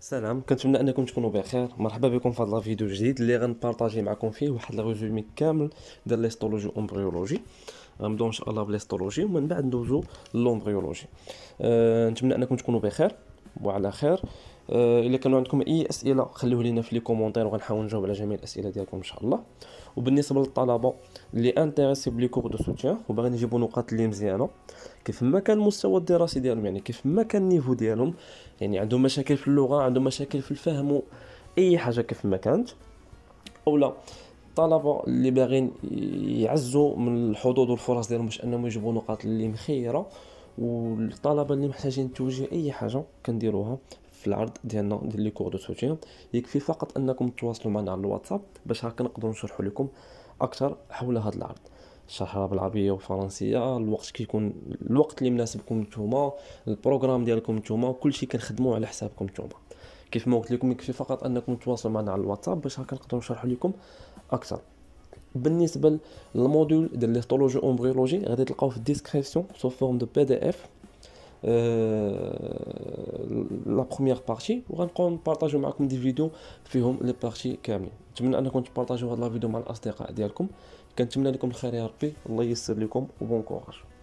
السلام كنتمنى انكم تكونوا بخير مرحبا بكم في هذا الفيديو الجديد اللي غنبارطاجي معكم فيه واحد الريزومي كامل ديال ليستولوجي اومبريولوجي غنبداو ان شاء الله بليستولوجي ومن بعد ندوزو لومبريولوجي أه نتمنى انكم تكونوا بخير وعلى خير آه، الا كانوا عندكم اي اسئله خلوه لينا في لي كومونتير وغنحاول نجاوب على جميع الاسئله ديالكم ان شاء الله وبالنسبه للطلبه اللي انتريسي بلي كور دو سوتيان وباغيين يجيبوا نقاط اللي مزيانه كيف ما كان المستوى الدراسي ديالهم يعني كيف ما كان النيفو ديالهم يعني عندهم مشاكل في اللغه عندهم مشاكل في الفهم اي حاجه كيف ما كانت اولا الطلبه اللي باغيين يعزوا من الحظوظ والفرص ديالهم باش انهم يجيبوا نقاط اللي مخيره والطلبه اللي محتاجين توجيه اي حاجه كنديروها في العرض ديالنا ديال لي كور دو سوتيان يكفي فقط انكم تواصلوا معنا على الواتساب باش هكا نقدروا نشرحوا لكم اكثر حول هذا العرض شرحها بالعربيه والفرنسيه الوقت كيكون الوقت اللي مناسبكم نتوما البروغرام ديالكم نتوما كلشي كنخدموا على حسابكم نتوما كيف ما قلت لكم يكفي فقط انكم تواصلوا معنا على الواتساب باش هكا نقدروا نشرحوا لكم اكثر le module de l'histologie et l'embryologie, le sous forme de PDF la première partie. Je vais avec vous des vidéos les parties vous Je vais vous partager cette vidéo avec les Je vous souhaite bon courage.